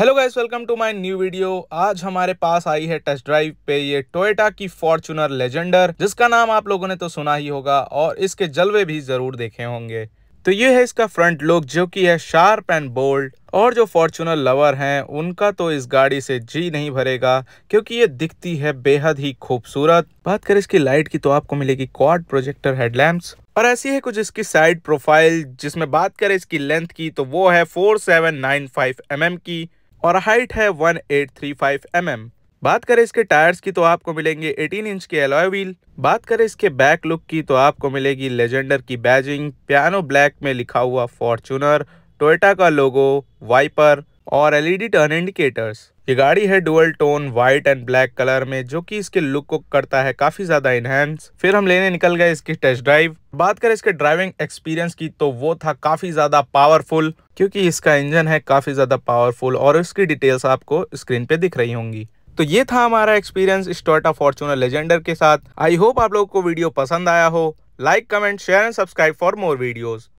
hello guys welcome to my new video आज हमारे पास आई है टेस्ट ड्राइव पे ये टोयोटा की फॉर्च्यूनर लेजेंडर जिसका नाम आप लोगों ने तो सुना ही होगा और इसके जलवे भी जरूर देखे होंगे तो ये है इसका फ्रंट लुक जो कि है शार्प एंड बोल्ड और जो फॉर्च्यूनर लवर हैं उनका तो इस गाड़ी से जी नहीं भरेगा क्योंकि ये दिखती है बेहद ही खूबसूरत बात करें इसकी लाइट की तो आपको मिलेगी क्वाड प्रोजेक्टर हेडलैम्प और ऐसी है कुछ इसकी साइड प्रोफाइल जिसमें बात करें इसकी लेंथ की तो वो है 4795 एमएम mm की और हाइट है 1835 mm बात करें इसके टायर्स की तो आपको मिलेंगे 18 इंच के एलॉय व्हील बात करें इसके बैक लुक की तो आपको मिलेगी लेजेंडर की बैजिंग पियानो ब्लैक में लिखा हुआ फॉर्चूनर टोयटा का लोगो वाइपर और एलईडी टर्न इंडिकेटर्स ये गाड़ी है dual tone white and black colour में जो कि इसके लुक को करता है काफी ज्यादा इनहेंस फिर हम लेने निकल गए इसकी टेस्ट ड्राइव बात करें इसके ड्राइविंग एक्सपीरियंस की तो वो था काफी ज्यादा पावरफुल क्योंकि इसका इंजन है काफी ज्यादा पावरफुल और इसकी डिटेल्स आपको स्क्रीन पे दिख रही होंगी तो ये था हमारा एक्सपीरियंस इस टोटा फॉर्चुनर लेजेंडर के साथ आई होप आप लोगों को वीडियो पसंद आया हो like comment share and subscribe for more videos